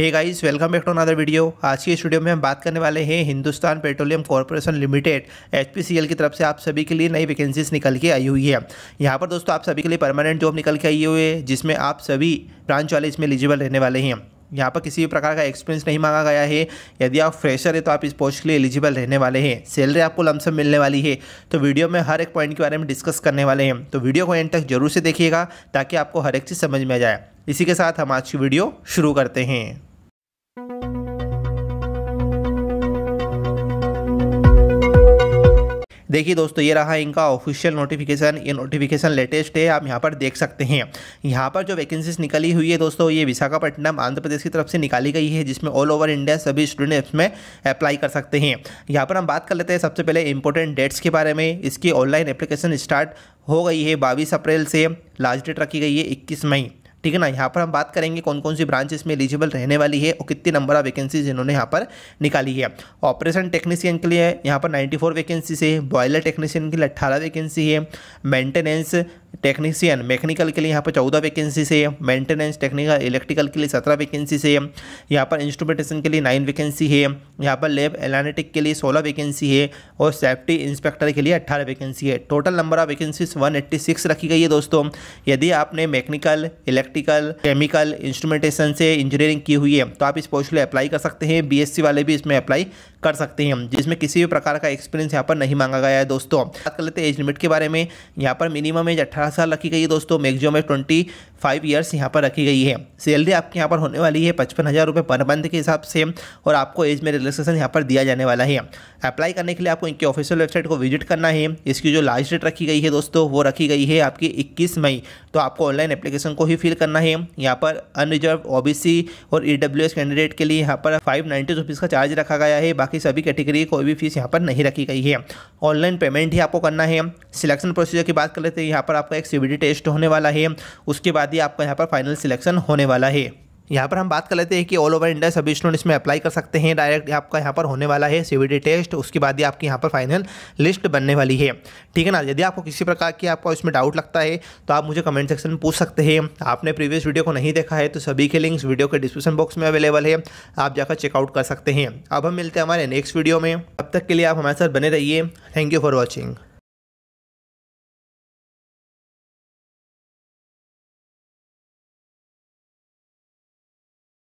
hey guys welcome back to another video आज के studio में हम बात करने वाले हैं Hindustan petroleum corporation limited HPCL की तरफ से आप सभी के लिए नई वैकेंसीज निकल के आई हुई है यहाँ पर दोस्तों आप सभी के लिए परमानेंट जॉब निकल के आई हुई है जिसमें आप सभी ब्रांच वाले इसमें एलिजिबल रहने वाले हैं यहाँ पर किसी भी प्रकार का एक्सपीरियंस नहीं मांगा गया है यदि आप फ्रेशर है तो आप इस पोस्ट के लिए एलिजिबल रहने वाले हैं सैलरी आपको लमसम मिलने वाली है तो वीडियो में हर एक पॉइंट के बारे में डिस्कस करने वाले हैं तो वीडियो को एंड तक जरूर से देखिएगा ताकि आपको हर एक चीज़ समझ में आ जाए इसी के साथ हम आज की वीडियो शुरू करते हैं देखिए दोस्तों ये रहा इनका ऑफिशियल नोटिफिकेशन ये नोटिफिकेशन लेटेस्ट है आप यहाँ पर देख सकते हैं यहाँ पर जो वैकेंसीज निकली हुई है दोस्तों ये विशाखापट्टनम आंध्र प्रदेश की तरफ से निकाली गई है जिसमें ऑल ओवर इंडिया सभी स्टूडेंट इसमें अप्लाई कर सकते हैं यहाँ पर हम बात कर लेते हैं सबसे पहले इंपॉर्टेंट डेट्स के बारे में इसकी ऑनलाइन एप्लीकेशन स्टार्ट हो गई है बाईस अप्रैल से लास्ट डेट रखी गई है इक्कीस मई ठीक है ना यहाँ पर हम बात करेंगे कौन कौन सी ब्रांच इसमें एलिजिबल रहने वाली है और कितनी नंबर ऑफ वैकेंसीज इन्होंने यहाँ पर निकाली है ऑपरेशन टेक्नीशियन के लिए यहाँ पर 94 वैकेंसीज है बॉयलर टेक्नीशियन के लिए 18 वैकेंसी है मेंटेनेंस टेक्नीशियन मैकेनिकल के लिए यहाँ पर चौदह वैकेंसी से मेंटेनेंस टेक्निकल इलेक्ट्रिकल के लिए सत्रह वैकेंसी से यहाँ पर इंस्ट्रूमेंटेशन के लिए नाइन वैकेंसी है यहाँ पर लेब एनालिटिक के लिए सोलह वैकेंसी है और सेफ्टी इंस्पेक्टर के लिए अट्ठारह वैकेंसी है total number of vacancies one eighty six रखी गई है दोस्तों यदि आपने मैकेनिकल इलेक्ट्रिकल केमिकल इंस्ट्रूमेंटेशन से इंजीनियरिंग की हुई है तो आप इस पोस्ट के लिए अप्लाई कर सकते हैं बी वाले भी इसमें अप्लाई कर सकते हैं जिसमें किसी भी प्रकार का एक्सपीरियंस यहाँ पर नहीं मांगा गया है दोस्तों बात कर लेते हैं एज लिमिट के बारे में यहाँ पर मिनिमम एज अट्ठारह साल रखी गई है दोस्तों maximum age twenty five years यहाँ पर रखी गई है सैलरी आपके यहाँ पर होने वाली है पचपन हज़ार रुपये पर मंथ के हिसाब से और आपको एज में रिलैक्सेशन यहाँ पर दिया जाने वाला है अप्लाई करने के लिए आपको इनकी ऑफिशियल वेबसाइट को विजिट करना है इसकी जो लास्ट डेट रखी गई है दोस्तों वो रखी गई है आपकी इक्कीस मई तो आपको ऑनलाइन एप्लीकेशन को ही फिल करना है यहाँ पर अनरिजर्व ओ और ई e कैंडिडेट के लिए यहाँ पर फाइव नाइन्टी रुपीज़ का चार्ज रखा गया है बाकी बाकी सभी कैटेगरी कोई भी फीस यहाँ पर नहीं रखी गई है ऑनलाइन पेमेंट ही आपको करना है सिलेक्शन प्रोसीजर की बात कर लेते हैं यहाँ पर आपका एक सी टेस्ट होने वाला है उसके बाद ही आपका यहाँ पर फाइनल सिलेक्शन होने वाला है यहाँ पर हम बात कर लेते हैं कि ऑल ओवर इंडिया सभी स्टूडेंट इसमें अप्लाई कर सकते हैं डायरेक्ट आपका यहाँ पर होने वाला है सी टेस्ट उसके बाद ही आपकी यहाँ पर फाइनल लिस्ट बनने वाली है ठीक है ना यदि आपको किसी प्रकार की आपको इसमें डाउट लगता है तो आप मुझे कमेंट सेक्शन में पूछ सकते हैं आपने प्रीवियस वीडियो को नहीं देखा है तो सभी के लिंक्स वीडियो के डिस्क्रिप्शन बॉक्स में अवेलेबल है आप जाकर चेकआउट कर सकते हैं अब हम मिलते हैं हमारे नेक्स्ट वीडियो में अब तक के लिए आप हमारे साथ बने रहिए थैंक यू फॉर वॉचिंग